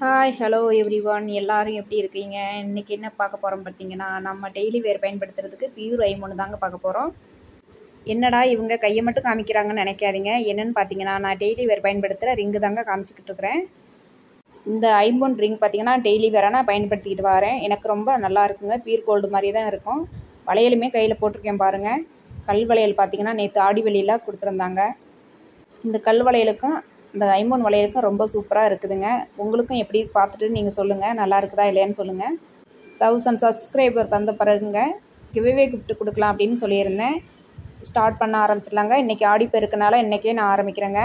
hi hello every one எல்லோரும் எப்படி இருக்கீங்க இன்றைக்கி என்ன பார்க்க போகிறோம் பார்த்தீங்கன்னா நம்ம டெய்லி வேர் பயன்படுத்துறதுக்கு பியூர் ஐமோனு தாங்க பார்க்க போகிறோம் என்னடா இவங்க கையை மட்டும் காமிக்கிறாங்கன்னு நினைக்காதீங்க என்னென்னு பார்த்தீங்கன்னா நான் டெய்லி வேர் பயன்படுத்துகிற ரிங்கு தாங்க காமிச்சிக்கிட்டு இருக்கிறேன் இந்த ஐம்போன் ரிங் பார்த்தீங்கன்னா டெய்லி வேற நான் பயன்படுத்திக்கிட்டு வரேன் எனக்கு ரொம்ப நல்லா இருக்குங்க பியூர் கோல்டு மாதிரி தான் இருக்கும் வளையலுமே கையில் போட்டிருக்கேன் பாருங்கள் கல் வளையல் பார்த்தீங்கன்னா நேற்று ஆடி வெளியில் கொடுத்துருந்தாங்க இந்த கல் வளையலுக்கும் இந்த ஐமோன் வளையலுக்கும் ரொம்ப சூப்பராக இருக்குதுங்க உங்களுக்கும் எப்படி பார்த்துட்டு நீங்கள் சொல்லுங்கள் நல்லா இருக்குதா இல்லையான்னு சொல்லுங்கள் தௌசண்ட் சப்ஸ்கிரைபர் வந்த பிறகுங்க கிவ்வே கிஃப்ட் கொடுக்கலாம் அப்படின்னு சொல்லியிருந்தேன் ஸ்டார்ட் பண்ண ஆரம்பிச்சிடலாங்க இன்றைக்கி ஆடி பெருக்கனால இன்றைக்கே நான் ஆரம்பிக்கிறேங்க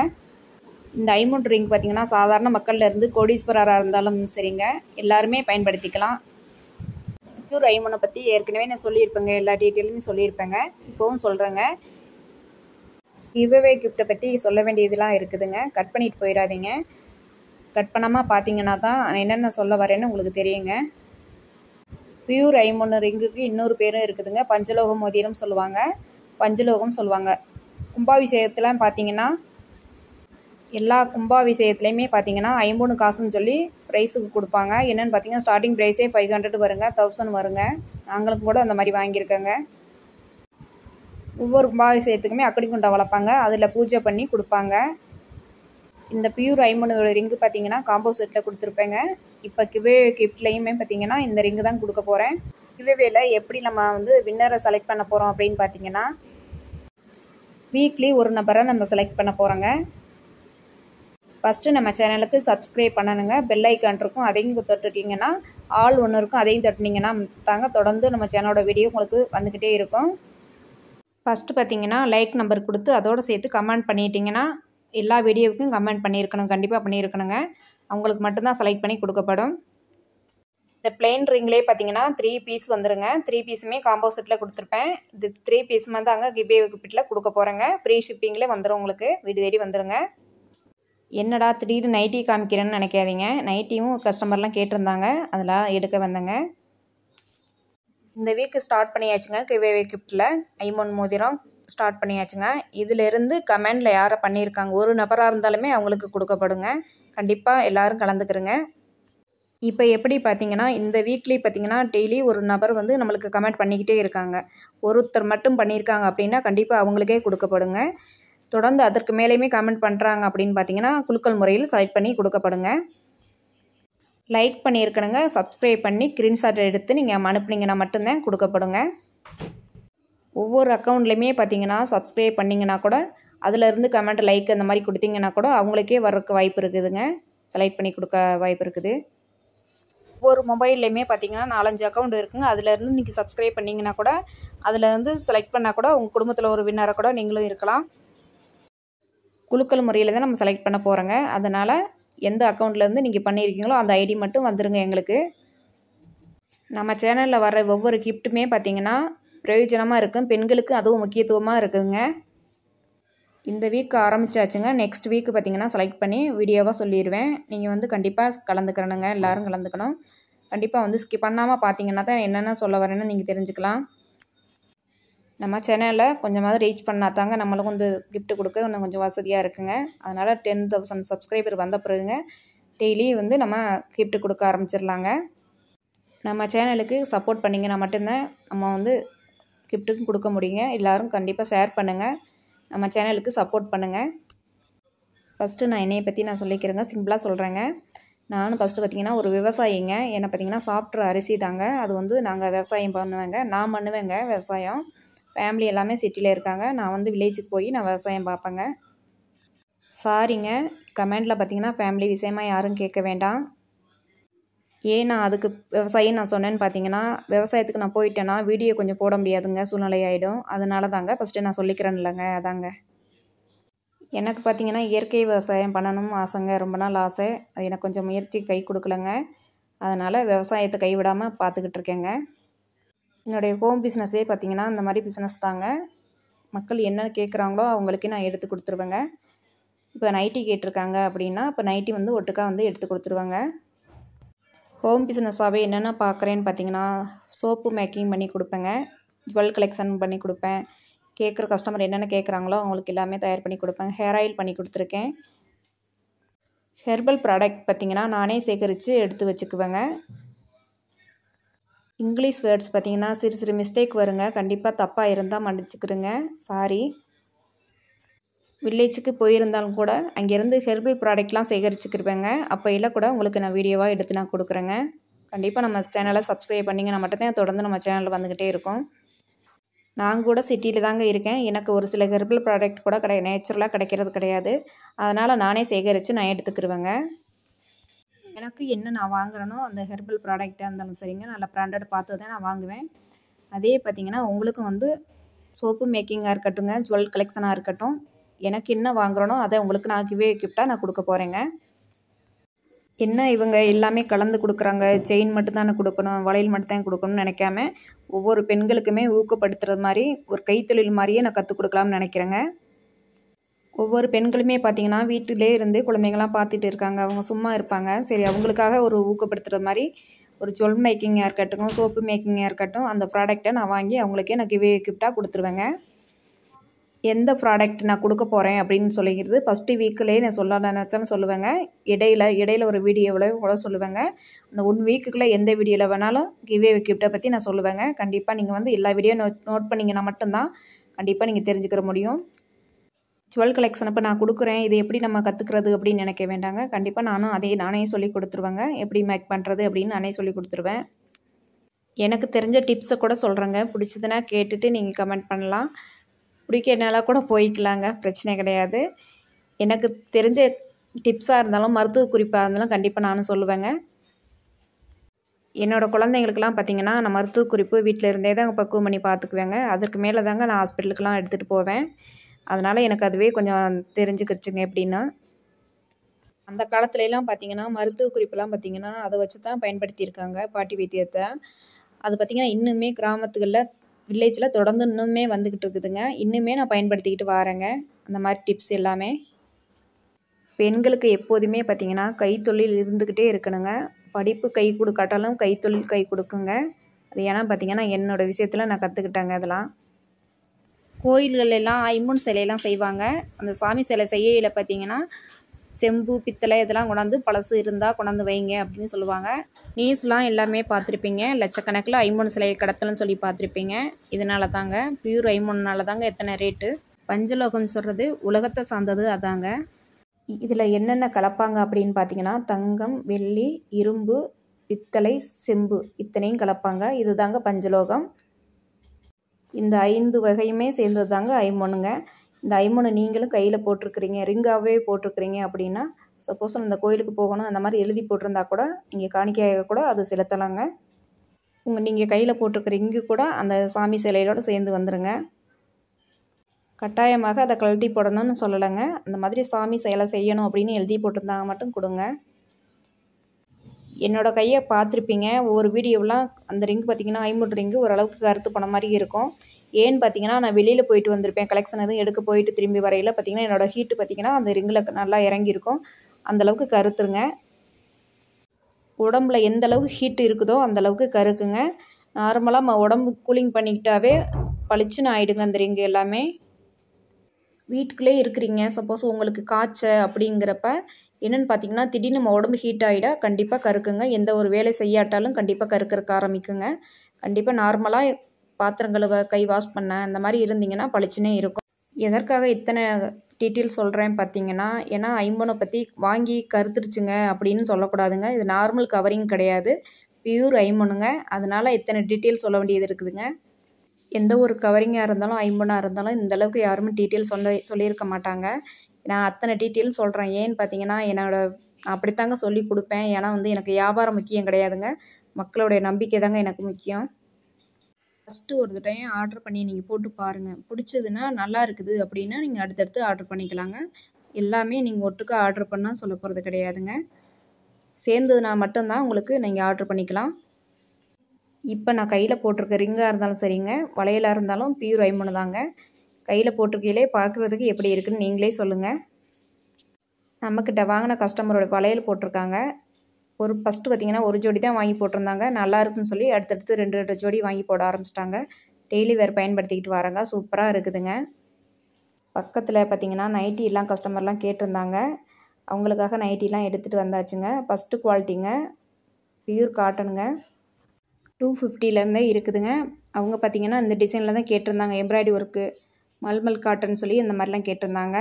இந்த ஐமோன் ரிங் பார்த்திங்கன்னா சாதாரண மக்கள்லேருந்து கோடீஸ்வரராக இருந்தாலும் சரிங்க எல்லாருமே பயன்படுத்திக்கலாம் ஐமோனை பற்றி ஏற்கனவே நான் சொல்லியிருப்பேங்க எல்லா டீட்டெயிலுமே சொல்லியிருப்பேங்க இப்போவும் சொல்கிறேங்க கிவ்அவே கிஃப்ட்டை பற்றி சொல்ல வேண்டியதுலாம் இருக்குதுங்க கட் பண்ணிட்டு போயிடாதீங்க கட் பண்ணாமல் பார்த்தீங்கன்னா தான் என்னென்ன சொல்ல வரேன்னு உங்களுக்கு தெரியுங்க பியூர் ஐம்பொன்னு ரிங்குக்கு இன்னொரு பேரும் இருக்குதுங்க பஞ்சலோகம் மோதிரம் சொல்லுவாங்க பஞ்சலோகம் சொல்லுவாங்க கும்பாபிஷேகத்தில் பார்த்தீங்கன்னா எல்லா கும்பாபிஷேகத்துலேயுமே பார்த்தீங்கன்னா ஐம்பொன்று காசுன்னு சொல்லி ப்ரைஸுக்கு கொடுப்பாங்க என்னென்னு பார்த்தீங்கன்னா ஸ்டார்டிங் ப்ரைஸே ஃபைவ் ஹண்ட்ரட் வருங்க தௌசண்ட் வருங்க நாங்களும் கூட அந்த மாதிரி வாங்கியிருக்கேங்க ஒவ்வொரு கும்பாபிஷேகத்துக்குமே அக்கடி குண்டா வளர்ப்பாங்க அதில் பூஜை பண்ணி கொடுப்பாங்க இந்த பியூர் ஐமனோட ரிங்கு பார்த்தீங்கன்னா காம்போ செட்டில் கொடுத்துருப்பேங்க இப்போ கிவே கிஃப்ட்லேயுமே பார்த்தீங்கன்னா இந்த ரிங்கு தான் கொடுக்க போகிறேன் கிவேவேல எப்படி நம்ம வந்து வின்னரை செலக்ட் பண்ண போகிறோம் அப்படின்னு பார்த்தீங்கன்னா வீக்லி ஒரு நபரை நம்ம செலக்ட் பண்ண போகிறோங்க ஃபஸ்ட்டு நம்ம சேனலுக்கு சப்ஸ்கிரைப் பண்ணணுங்க பெல் ஐக்கான் இருக்கும் அதையும் தொட்டுட்டிங்கன்னா ஆள் ஒன்று இருக்கும் அதையும் தொட்டினீங்கன்னா தாங்க தொடர்ந்து நம்ம சேனலோட வீடியோ உங்களுக்கு வந்துக்கிட்டே இருக்கும் ஃபஸ்ட்டு பார்த்தீங்கன்னா லைக் நம்பர் கொடுத்து அதோடு சேர்த்து கமெண்ட் பண்ணிட்டீங்கன்னா எல்லா வீடியோவுக்கும் கமெண்ட் பண்ணியிருக்கணும் கண்டிப்பாக பண்ணியிருக்கணுங்க அவங்களுக்கு மட்டும்தான் செலக்ட் பண்ணி கொடுக்கப்படும் இந்த பிளெயின் ரிங்லேயே பார்த்தீங்கன்னா த்ரீ பீஸ் வந்துருங்க த்ரீ பீஸுமே காம்போ செட்டில் கொடுத்துருப்பேன் இது த்ரீ பீஸ் வந்து அங்கே கிபே கிப்பிட்டில் கொடுக்க போகிறேங்க ஃப்ரீ ஷிப்பிங்லேயே வந்துடும் உங்களுக்கு வீடு தேடி வந்துடுங்க என்னடா திடீர்னு நைட்டி காமிக்கிறேன்னு நினைக்காதீங்க நைட்டியும் கஸ்டமர்லாம் கேட்டிருந்தாங்க அதெல்லாம் எடுக்க வந்தேங்க இந்த வீக்கு ஸ்டார்ட் பண்ணியாச்சுங்க கிவே கிஃப்ட்டில் ஐமோன் மோதிரம் ஸ்டார்ட் பண்ணியாச்சுங்க இதிலிருந்து கமெண்டில் யாரை பண்ணியிருக்காங்க ஒரு நபராக இருந்தாலுமே அவங்களுக்கு கொடுக்கப்படுங்க கண்டிப்பாக எல்லோரும் கலந்துக்கிறங்க இப்போ எப்படி பார்த்தீங்கன்னா இந்த வீக்லி பார்த்திங்கன்னா டெய்லி ஒரு நபர் வந்து நம்மளுக்கு கமெண்ட் பண்ணிக்கிட்டே இருக்காங்க ஒருத்தர் மட்டும் பண்ணியிருக்காங்க அப்படின்னா கண்டிப்பாக அவங்களுக்கே கொடுக்கப்படுங்க தொடர்ந்து அதற்கு மேலேயுமே கமெண்ட் பண்ணுறாங்க அப்படின்னு பார்த்தீங்கன்னா குழுக்கள் முறையில் செலக்ட் பண்ணி கொடுக்கப்படுங்க லைக் பண்ணியிருக்கணுங்க சப்ஸ்கிரைப் பண்ணி ஸ்க்ரீன்ஷாட் எடுத்து நீங்கள் அனுப்புனீங்கன்னா மட்டும்தான் கொடுக்கப்படுங்க ஒவ்வொரு அக்கௌண்ட்லேயுமே பார்த்தீங்கன்னா சப்ஸ்கிரைப் பண்ணிங்கன்னா கூட அதிலேருந்து கமெண்ட் லைக் அந்த மாதிரி கொடுத்தீங்கன்னா கூட அவங்களுக்கே வர்றதுக்கு வாய்ப்பு இருக்குதுங்க செலக்ட் பண்ணி கொடுக்க வாய்ப்பு இருக்குது ஒவ்வொரு மொபைல்லையுமே பார்த்தீங்கன்னா நாலஞ்சு அக்கௌண்ட் இருக்குங்க அதுலேருந்து நீங்கள் சப்ஸ்கிரைப் பண்ணிங்கன்னா கூட அதிலேருந்து செலக்ட் பண்ணால் கூட உங்கள் குடும்பத்தில் ஒரு வின்னரை கூட நீங்களும் இருக்கலாம் குழுக்கள் முறையில் தான் நம்ம செலக்ட் பண்ண போகிறோங்க அதனால் எந்த அக்கௌண்ட்லேருந்து நீங்கள் பண்ணியிருக்கீங்களோ அந்த ஐடி மட்டும் வந்துடுங்க எங்களுக்கு நம்ம சேனலில் வர ஒவ்வொரு கிஃப்ட்டுமே பார்த்திங்கன்னா பிரயோஜனமாக இருக்கும் பெண்களுக்கு அதுவும் முக்கியத்துவமாக இருக்குதுங்க இந்த வீக் ஆரம்பிச்சாச்சுங்க நெக்ஸ்ட் வீக் பார்த்திங்கன்னா செலக்ட் பண்ணி வீடியோவாக சொல்லிடுவேன் நீங்கள் வந்து கண்டிப்பாக கலந்துக்கிறணுங்க எல்லோரும் கலந்துக்கணும் கண்டிப்பாக வந்து ஸ்கிப் பண்ணாமல் பார்த்தீங்கன்னா தான் என்னென்ன சொல்ல வரேன்னு நீங்கள் தெரிஞ்சுக்கலாம் நம்ம சேனலில் கொஞ்சமாவது ரீச் பண்ணால் தாங்க நம்மளுக்கு வந்து கிஃப்ட் கொடுக்க இன்னும் கொஞ்சம் வசதியாக இருக்குங்க அதனால் டென் தௌசண்ட் சப்ஸ்கிரைபர் வந்த பிறகுங்க டெய்லி வந்து நம்ம கிஃப்ட் கொடுக்க ஆரம்பிச்சிடலாங்க நம்ம சேனலுக்கு சப்போர்ட் பண்ணிங்கன்னா மட்டும்தான் நம்ம வந்து கிஃப்ட்டுக்கும் கொடுக்க முடியுங்க எல்லோரும் கண்டிப்பாக ஷேர் பண்ணுங்கள் நம்ம சேனலுக்கு சப்போர்ட் பண்ணுங்கள் ஃபஸ்ட்டு நான் என்னையை பற்றி நான் சொல்லிக்கிறேங்க சிம்பிளாக சொல்கிறேங்க நானும் ஃபஸ்ட்டு பார்த்திங்கன்னா ஒரு விவசாயிங்க என்னை பார்த்திங்கன்னா சாப்பிட்ற அரிசி தாங்க அது வந்து நாங்கள் விவசாயம் பண்ணுவேங்க நான் பண்ணுவேங்க விவசாயம் ஃபேமிலி எல்லாமே சிட்டியில் இருக்காங்க நான் வந்து வில்லேஜுக்கு போய் நான் விவசாயம் பார்ப்பேங்க சாரிங்க கமெண்டில் பார்த்தீங்கன்னா ஃபேமிலி விஷயமாக யாரும் கேட்க வேண்டாம் ஏன் நான் அதுக்கு விவசாயம் நான் சொன்னேன்னு பார்த்தீங்கன்னா விவசாயத்துக்கு நான் போயிட்டேன்னா வீடியோ கொஞ்சம் போட முடியாதுங்க சூழ்நிலை ஆகிடும் அதனால தாங்க ஃபஸ்ட்டு நான் சொல்லிக்கிறேன் இல்லைங்க அதாங்க எனக்கு பார்த்தீங்கன்னா இயற்கை விவசாயம் பண்ணணும் ஆசைங்க ரொம்ப நாள் ஆசை அது எனக்கு கொஞ்சம் முயற்சி கை கொடுக்கலங்க அதனால் விவசாயத்தை கைவிடாமல் பார்த்துக்கிட்டு இருக்கேங்க என்னுடைய ஹோம் பிஸ்னஸே பார்த்திங்கன்னா இந்த மாதிரி பிஸ்னஸ் தாங்க மக்கள் என்ன கேட்குறாங்களோ அவங்களுக்கே நான் எடுத்து கொடுத்துருவேங்க இப்போ நைட்டி கேட்டிருக்காங்க அப்படின்னா இப்போ நைட்டி வந்து ஒட்டுக்காக வந்து எடுத்து கொடுத்துருவாங்க ஹோம் பிஸ்னஸாகவே என்னென்ன பார்க்குறேன்னு பார்த்தீங்கன்னா சோப்பு மேக்கிங் பண்ணி கொடுப்பேங்க ஜுவல் கலெக்ஷன் பண்ணி கொடுப்பேன் கேட்குற கஸ்டமர் என்னென்ன கேட்குறாங்களோ அவங்களுக்கு எல்லாமே தயார் பண்ணி கொடுப்பேன் ஹேர் ஆயில் பண்ணி கொடுத்துருக்கேன் ஹெர்பல் ப்ராடக்ட் பார்த்திங்கன்னா நானே சேகரித்து எடுத்து வச்சுக்குவேங்க இங்கிலீஷ் வேர்ட்ஸ் பார்த்தீங்கன்னா சிறு சிறு மிஸ்டேக் வருங்க கண்டிப்பாக தப்பாக இருந்தால் மன்னிச்சுக்கிறேங்க சாரி வில்லேஜுக்கு போயிருந்தாலும் கூட அங்கேருந்து ஹெர்பல் ப்ராடக்ட்லாம் சேகரிச்சுக்கிருப்பேங்க அப்போ இல்லை கூட உங்களுக்கு நான் வீடியோவாக எடுத்து நான் கொடுக்குறேங்க கண்டிப்பாக நம்ம சேனலை சப்ஸ்கிரைப் பண்ணிங்க நான் மட்டும்தான் தொடர்ந்து நம்ம சேனலில் வந்துக்கிட்டே இருக்கும் நான் கூட சிட்டியில் தாங்க இருக்கேன் எனக்கு ஒரு சில ஹெர்பல் ப்ராடக்ட் கூட கிடையாது நேச்சுரலாக கிடைக்கிறது கிடையாது அதனால் நானே சேகரித்து நான் எடுத்துக்கிருவேங்க எனக்கு என்ன நான் வாங்குறேனோ அந்த ஹெர்பல் ப்ராடக்டாக இருந்தாலும் சரிங்க நல்ல ப்ராண்டட் பார்த்து தான் நான் வாங்குவேன் அதே பார்த்திங்கன்னா உங்களுக்கும் வந்து சோப்பு மேக்கிங்காக இருக்கட்டும்ங்க ஜுவல் கலெக்ஷனாக இருக்கட்டும் எனக்கு என்ன வாங்குகிறனோ அதை உங்களுக்கு நான் கிவே கிஃப்டாக நான் கொடுக்க போகிறேங்க என்ன இவங்க எல்லாமே கலந்து கொடுக்குறாங்க செயின் மட்டும் கொடுக்கணும் வளையல் மட்டும் தான் கொடுக்கணும்னு நினைக்காம ஒவ்வொரு பெண்களுக்குமே ஊக்கப்படுத்துகிற மாதிரி ஒரு கைத்தொழில் மாதிரியே நான் கற்றுக் கொடுக்கலாம்னு நினைக்கிறேங்க ஒவ்வொரு பெண்களுமே பார்த்திங்கன்னா வீட்டிலே இருந்து குழந்தைங்களாம் பார்த்துட்டு இருக்காங்க அவங்க சும்மா இருப்பாங்க சரி அவங்களுக்காக ஒரு ஊக்கப்படுத்துகிற மாதிரி ஒரு ஜுவல் மேக்கிங்காக இருக்கட்டும் சோப்பு மேக்கிங்காக இருக்கட்டும் அந்த ப்ராடக்டை நான் வாங்கி அவங்களுக்கே நான் கிவே கிஃப்டாக கொடுத்துருவேங்க எந்த ப்ராடக்ட் நான் கொடுக்க போகிறேன் அப்படின்னு சொல்லிக்கிறது ஃபஸ்ட்டு வீக்கிலே நான் சொல்ல நினச்சாலும் சொல்லுவேங்க இடையில் இடையில் ஒரு வீடியோவில் கூட சொல்லுவேங்க அந்த ஒன் வீக்குக்குள்ளே எந்த வீடியோவில் வேணாலும் கிவே கிஃப்ட்டை பற்றி நான் சொல்லுவேங்க கண்டிப்பாக நீங்கள் வந்து எல்லா வீடியோ நோட் நோட் பண்ணிங்கன்னா மட்டும்தான் கண்டிப்பாக நீங்கள் தெரிஞ்சுக்கிற முடியும் ஜுவல் கலெக்ஷன் இப்போ நான் கொடுக்குறேன் இது எப்படி நம்ம கற்றுக்கிறது அப்படின்னு நினைக்க வேண்டாங்க கண்டிப்பாக நானும் அதே நானே சொல்லி கொடுத்துருவேங்க எப்படி மேக் பண்ணுறது அப்படின்னு நானே சொல்லி கொடுத்துருவேன் எனக்கு தெரிஞ்ச டிப்ஸை கூட சொல்கிறேங்க பிடிச்சதுன்னா கேட்டுட்டு நீங்கள் கமெண்ட் பண்ணலாம் பிடிக்கனால கூட போய்க்கலாங்க பிரச்சனை கிடையாது எனக்கு தெரிஞ்ச டிப்ஸாக இருந்தாலும் மருத்துவ குறிப்பாக இருந்தாலும் கண்டிப்பாக நானும் சொல்லுவேங்க என்னோடய குழந்தைங்களுக்கெல்லாம் பார்த்திங்கன்னா நான் மருத்துவ குறிப்பு வீட்டில் இருந்தே தான் பக்குவம் பண்ணி பார்த்துக்குவேங்க அதற்கு மேலே தாங்க நான் ஹாஸ்பிட்டலுக்கெலாம் எடுத்துகிட்டு போவேன் அதனால் எனக்கு அதுவே கொஞ்சம் தெரிஞ்சுக்கிருச்சுங்க எப்படின்னா அந்த காலத்துலலாம் பார்த்திங்கன்னா மருத்துவ குறிப்பெல்லாம் பார்த்திங்கன்னா அதை வச்சு தான் பயன்படுத்தியிருக்காங்க பாட்டி வைத்தியத்தை அது பார்த்திங்கன்னா இன்னுமே கிராமத்துகளில் வில்லேஜில் தொடர்ந்து இன்னுமே வந்துக்கிட்டு இருக்குதுங்க இன்னுமே நான் பயன்படுத்திக்கிட்டு வரேங்க அந்த மாதிரி டிப்ஸ் எல்லாமே பெண்களுக்கு எப்போதுமே பார்த்திங்கன்னா கைத்தொழில் இருந்துக்கிட்டே இருக்கணுங்க படிப்பு கை கொடுக்காட்டாலும் கைத்தொழில் கை கொடுக்குங்க அது ஏன்னா பார்த்திங்கன்னா என்னோடய விஷயத்தில் நான் கற்றுக்கிட்டேங்க அதெல்லாம் கோயில்கள் எல்லாம் ஐம்பன் சிலையெல்லாம் செய்வாங்க அந்த சாமி சிலை செய்யல பார்த்தீங்கன்னா செம்பு பித்தளை இதெல்லாம் கொண்டாந்து பழசு இருந்தால் கொண்டாந்து வைங்க அப்படின்னு சொல்லுவாங்க நியூஸ்லாம் எல்லாமே பார்த்துருப்பீங்க லட்சக்கணக்கில் ஐம்பன் சிலை கடத்தலன்னு சொல்லி பார்த்துருப்பீங்க இதனால தாங்க பியூர் ஐம்பொன்னால் தாங்க எத்தனை ரேட்டு பஞ்சலோகம்னு சொல்கிறது உலகத்தை சார்ந்தது அதாங்க இதில் என்னென்ன கலப்பாங்க அப்படின்னு பார்த்தீங்கன்னா தங்கம் வெள்ளி இரும்பு பித்தளை செம்பு இத்தனையும் கலப்பாங்க இதுதாங்க பஞ்சலோகம் இந்த ஐந்து வகையுமே சேர்ந்தது தாங்க ஐம்பொண்ணுங்க இந்த ஐம்பொண்ணு நீங்களும் கையில் போட்டிருக்கிறீங்க ரிங்காகவே போட்டிருக்கிறீங்க அப்படின்னா சப்போஸ் அந்த கோயிலுக்கு போகணும் அந்த மாதிரி எழுதி போட்டிருந்தா கூட இங்கே காணிக்கையாக கூட அது செலுத்தலாங்க உங்கள் நீங்கள் கையில் போட்டிருக்கிற இங்கு கூட அந்த சாமி சிலையோடு சேர்ந்து வந்துடுங்க கட்டாயமாக அதை கழட்டி போடணும்னு சொல்லலைங்க அந்த மாதிரி சாமி செயலை செய்யணும் அப்படின்னு எழுதி போட்டிருந்தாங்க மட்டும் கொடுங்க என்னோடய கையை பார்த்துருப்பீங்க ஒவ்வொரு வீடியோவெலாம் அந்த ரிங் பார்த்திங்கன்னா ஐம்பது ரிங்கு ஓரளவுக்கு கருத்து போன மாதிரி இருக்கும் ஏன்னு பார்த்தீங்கன்னா நான் வெளியில் போயிட்டு வந்திருப்பேன் கலெக்ஷன் எதுவும் எடுக்க போயிட்டு திரும்பி வரையில் பார்த்திங்கன்னா என்னோடய ஹீட்டு பார்த்திங்கன்னா அந்த ரிங்கில் நல்லா இறங்கியிருக்கும் அந்தளவுக்கு கருத்துருங்க உடம்புல எந்த அளவுக்கு ஹீட் இருக்குதோ அந்தளவுக்கு கருக்குங்க நார்மலாக உடம்பு கூலிங் பண்ணிக்கிட்டாவே பளிச்சுன்னு ஆகிடுங்க அந்த ரிங்கு எல்லாமே வீட்டுக்குள்ளே இருக்கிறீங்க சப்போஸ் உங்களுக்கு காய்ச்ச அப்படிங்கிறப்ப என்னென்னு பார்த்தீங்கன்னா திடீர்னு நம்ம உடம்பு ஹீட் ஆகிடா கண்டிப்பாக கருக்குங்க எந்த ஒரு வேலை செய்யாட்டாலும் கண்டிப்பாக கருக்கிறக்க ஆரம்பிக்குங்க கண்டிப்பாக நார்மலாக பாத்திரம் கழுவ கை வாஷ் பண்ண அந்த மாதிரி இருந்தீங்கன்னா பளிச்சுனே இருக்கும் எதற்காக இத்தனை டீட்டெயில் சொல்கிறேன் பார்த்தீங்கன்னா ஏன்னா ஐம்பனை பற்றி வாங்கி கருத்துருச்சுங்க அப்படின்னு சொல்லக்கூடாதுங்க இது நார்மல் கவரிங் கிடையாது பியூர் ஐம்பனுங்க அதனால் இத்தனை டீட்டெயில் சொல்ல வேண்டியது இருக்குதுங்க எந்த ஒரு கவரிங்காக இருந்தாலும் ஐம்பனாக இருந்தாலும் இந்தளவுக்கு யாருமே டீட்டெயில் சொல்ல சொல்லியிருக்க மாட்டாங்க நான் அத்தனை டீட்டெயில் சொல்கிறேன் ஏன்னு பார்த்தீங்கன்னா என்னோடய அப்படித்தாங்க சொல்லி கொடுப்பேன் ஏன்னா வந்து எனக்கு வியாபாரம் முக்கியம் கிடையாதுங்க மக்களுடைய நம்பிக்கை தாங்க எனக்கு முக்கியம் ஃபஸ்ட்டு ஒரு டைம் ஆர்டர் பண்ணி நீங்கள் போட்டு பாருங்கள் பிடிச்சதுன்னா நல்லா இருக்குது அப்படின்னா நீங்கள் அடுத்தடுத்து ஆர்டர் பண்ணிக்கலாங்க எல்லாமே நீங்கள் ஒட்டுக்காக ஆர்டர் பண்ணால் சொல்ல போகிறது கிடையாதுங்க சேர்ந்ததுனா மட்டும்தான் உங்களுக்கு நீங்கள் ஆர்டர் பண்ணிக்கலாம் இப்போ நான் கையில் போட்டிருக்க ரிங்காக இருந்தாலும் சரிங்க வளையலாக இருந்தாலும் பியூர் ஐமனு தாங்க கையில் போட்டிருக்கையிலே பார்க்குறதுக்கு எப்படி இருக்குன்னு நீங்களே சொல்லுங்கள் நம்மக்கிட்ட வாங்கின கஸ்டமரோட வளையல் போட்டிருக்காங்க ஒரு ஃபஸ்ட்டு பார்த்திங்கன்னா ஒரு ஜோடி தான் வாங்கி போட்டிருந்தாங்க நல்லா இருக்குன்னு சொல்லி அடுத்தடுத்து ரெண்டு ரெண்டு ஜோடி வாங்கி போட ஆரம்பிச்சிட்டாங்க டெய்லி வேறு பயன்படுத்திக்கிட்டு வராங்க சூப்பராக இருக்குதுங்க பக்கத்தில் பார்த்திங்கன்னா நைட்டிலாம் கஸ்டமர்லாம் கேட்டிருந்தாங்க அவங்களுக்காக நைட்டிலாம் எடுத்துகிட்டு வந்தாச்சுங்க ஃபஸ்ட்டு குவாலிட்டிங்க பியூர் காட்டனுங்க டூ ஃபிஃப்டிலேருந்தே இருக்குதுங்க அவங்க பார்த்திங்கன்னா இந்த டிசைனில் தான் கேட்டிருந்தாங்க எம்ப்ராய்டி ஒர்க்கு மல்மல் காட்டன் சொல்லி இந்த மாதிரிலாம் கேட்டிருந்தாங்க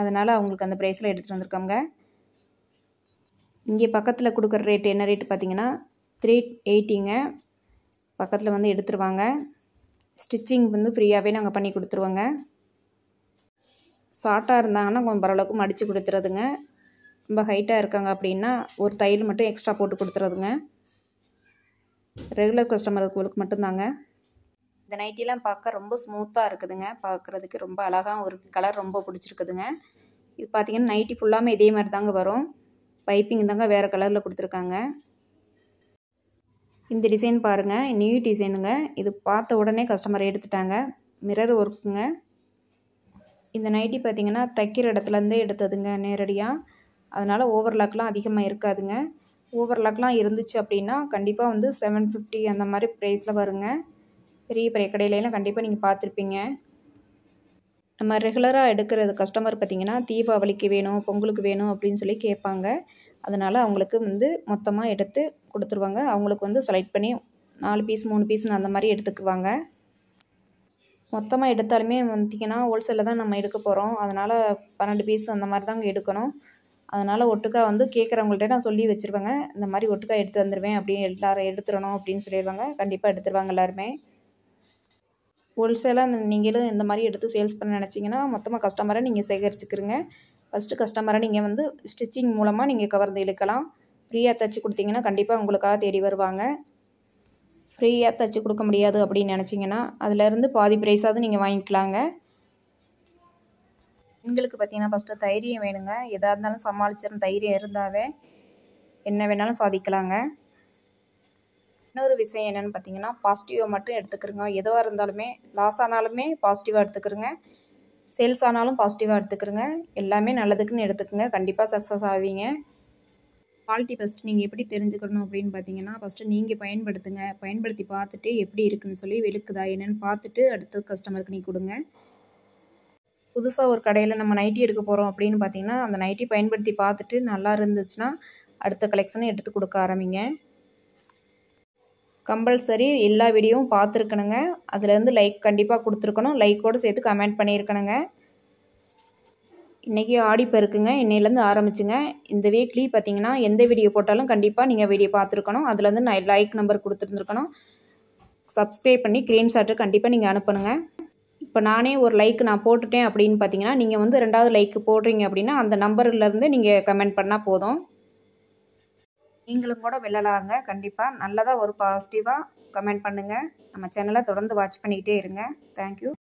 அதனால் அவங்களுக்கு அந்த ப்ரைஸில் எடுத்துகிட்டு வந்திருக்காங்க இங்கே பக்கத்தில் கொடுக்குற ரேட் என்ன ரேட் பார்த்திங்கன்னா த்ரீ எயிட்டிங்க பக்கத்தில் வந்து எடுத்துருவாங்க ஸ்டிச்சிங் வந்து ஃப்ரீயாகவே நாங்கள் பண்ணி கொடுத்துருவோங்க ஷார்ட்டாக இருந்தாங்கன்னா கொஞ்சம் பரவலுக்கு மடித்து கொடுத்துறதுங்க ரொம்ப ஹைட்டாக இருக்காங்க அப்படின்னா ஒரு தையல் மட்டும் எக்ஸ்ட்ரா போட்டு கொடுத்துறதுங்க ரெகுலர் கஸ்டமர் இருக்கவங்களுக்கு மட்டும்தாங்க இந்த நைட்டிலாம் பார்க்க ரொம்ப ஸ்மூத்தாக இருக்குதுங்க பார்க்குறதுக்கு ரொம்ப அழகாகவும் இருக்குது கலர் ரொம்ப பிடிச்சிருக்குதுங்க இது பார்த்திங்கன்னா நைட்டி ஃபுல்லாமே இதே மாதிரி தாங்க வரும் பைப்பிங் தாங்க வேறு கலரில் கொடுத்துருக்காங்க இந்த டிசைன் பாருங்கள் நியூ டிசைனுங்க இது பார்த்த உடனே கஸ்டமர் எடுத்துட்டாங்க மிரர் ஒர்க்குங்க இந்த நைட்டி பார்த்திங்கன்னா தைக்கிற இடத்துலேருந்தே எடுத்ததுங்க நேரடியாக அதனால் ஓவர்லாக்லாம் அதிகமாக இருக்காதுங்க ஓவர்லாக்லாம் இருந்துச்சு அப்படின்னா கண்டிப்பாக வந்து செவன் ஃபிஃப்டி அந்த மாதிரி ப்ரைஸில் வருங்க பெரிய பெரிய கடையிலலாம் கண்டிப்பாக நீங்கள் பார்த்துருப்பீங்க நம்ம ரெகுலராக எடுக்கிறது கஸ்டமர் பார்த்திங்கன்னா தீபாவளிக்கு வேணும் பொங்கலுக்கு வேணும் அப்படின்னு சொல்லி கேட்பாங்க அதனால் அவங்களுக்கு வந்து மொத்தமாக எடுத்து கொடுத்துருவாங்க அவங்களுக்கு வந்து செலக்ட் பண்ணி நாலு பீஸ் மூணு பீஸ்னு அந்த மாதிரி எடுத்துக்குவாங்க மொத்தமாக எடுத்தாலுமே வந்துட்டிங்கன்னா ஹோல்சேலில் தான் நம்ம எடுக்க போகிறோம் அதனால் பன்னெண்டு பீஸ் அந்த மாதிரி தாங்க எடுக்கணும் அதனால் ஒட்டுக்கா வந்து கேட்குறவங்கள்ட்ட நான் சொல்லி வச்சுருவேங்க இந்த மாதிரி ஒட்டுக்கா எடுத்து வந்துடுவேன் அப்படின்னு எல்லாரும் எடுத்துடணும் அப்படின்னு சொல்லிடுவாங்க கண்டிப்பாக எடுத்துருவாங்க எல்லாருமே ஹோல்சேலாக நீங்களும் இந்த மாதிரி எடுத்து சேல்ஸ் பண்ண நினச்சிங்கன்னா மொத்தமாக கஸ்டமரை நீங்கள் சேகரிச்சுக்கிறங்க ஃபஸ்ட்டு கஸ்டமரை நீங்கள் வந்து ஸ்டிச்சிங் மூலமாக நீங்கள் கவர்ந்து இழுக்கலாம் ஃப்ரீயாக தைச்சி கொடுத்தீங்கன்னா கண்டிப்பாக உங்களுக்காக தேடி வருவாங்க ஃப்ரீயாக தைச்சி கொடுக்க முடியாது அப்படின்னு நினச்சிங்கன்னா அதிலேருந்து பாதி ப்ரைஸாவது நீங்கள் வாங்கிக்கலாங்க பெண்களுக்கு பார்த்தீங்கன்னா ஃபஸ்ட்டு தைரியம் வேணுங்க எதாக இருந்தாலும் சமாளிச்சிடும் தைரியம் இருந்தாவே என்ன வேணாலும் சாதிக்கலாங்க இன்னொரு விஷயம் என்னென்னு பார்த்தீங்கன்னா பாசிட்டிவாக மட்டும் எடுத்துக்கிறோங்க எதுவாக இருந்தாலுமே லாஸ் ஆனாலுமே பாசிட்டிவாக எடுத்துக்கிறோங்க சேல்ஸ் ஆனாலும் பாசிட்டிவாக எடுத்துக்கிறோங்க எல்லாமே நல்லதுக்குன்னு எடுத்துக்கோங்க கண்டிப்பாக சக்ஸஸ் ஆவீங்க குவாலிட்டி ஃபஸ்ட்டு நீங்கள் எப்படி தெரிஞ்சுக்கணும் அப்படின்னு பார்த்தீங்கன்னா ஃபஸ்ட்டு நீங்கள் பயன்படுத்துங்க பயன்படுத்தி பார்த்துட்டு எப்படி இருக்குதுன்னு சொல்லி வெளுக்குதா என்னென்னு பார்த்துட்டு அடுத்த கஸ்டமருக்கு நீ கொடுங்க புதுசாக ஒரு கடையில் நம்ம நைட்டி எடுக்க போகிறோம் அப்படின்னு பார்த்தீங்கன்னா அந்த நைட்டி பயன்படுத்தி பார்த்துட்டு நல்லா இருந்துச்சுன்னா அடுத்த கலெக்ஷனை எடுத்து கொடுக்க ஆரம்பிங்க கம்பல்சரி எல்லா வீடியோவும் பார்த்துருக்கணுங்க அதுலேருந்து லைக் கண்டிப்பாக கொடுத்துருக்கணும் லைக்கோடு சேர்த்து கமெண்ட் பண்ணியிருக்கணுங்க இன்றைக்கி ஆடிப்பெருக்குங்க இன்னையிலேருந்து ஆரம்பிச்சுங்க இந்த வீக்லி பார்த்தீங்கன்னா எந்த வீடியோ போட்டாலும் கண்டிப்பாக நீங்கள் வீடியோ பார்த்துருக்கணும் அதுலேருந்து நான் லைக் நம்பர் கொடுத்துருந்துருக்கணும் சப்ஸ்கிரைப் பண்ணி க்ரீன் ஷாட்டு கண்டிப்பாக நீங்கள் அனுப்பணுங்க இப்போ நானே ஒரு லைக் நான் போட்டுட்டேன் அப்படின்னு பார்த்தீங்கன்னா நீங்கள் வந்து ரெண்டாவது லைக் போடுறீங்க அப்படின்னா அந்த நம்பர்லேருந்து நீங்கள் கமெண்ட் பண்ணால் போதும் நீங்களும் கூட வெல்லலாங்க கண்டிப்பாக நல்லதாக ஒரு பாசிட்டிவாக கமெண்ட் பண்ணுங்கள் நம்ம சேனலை தொடர்ந்து வாட்ச் பண்ணிக்கிட்டே இருங்க தேங்க்யூ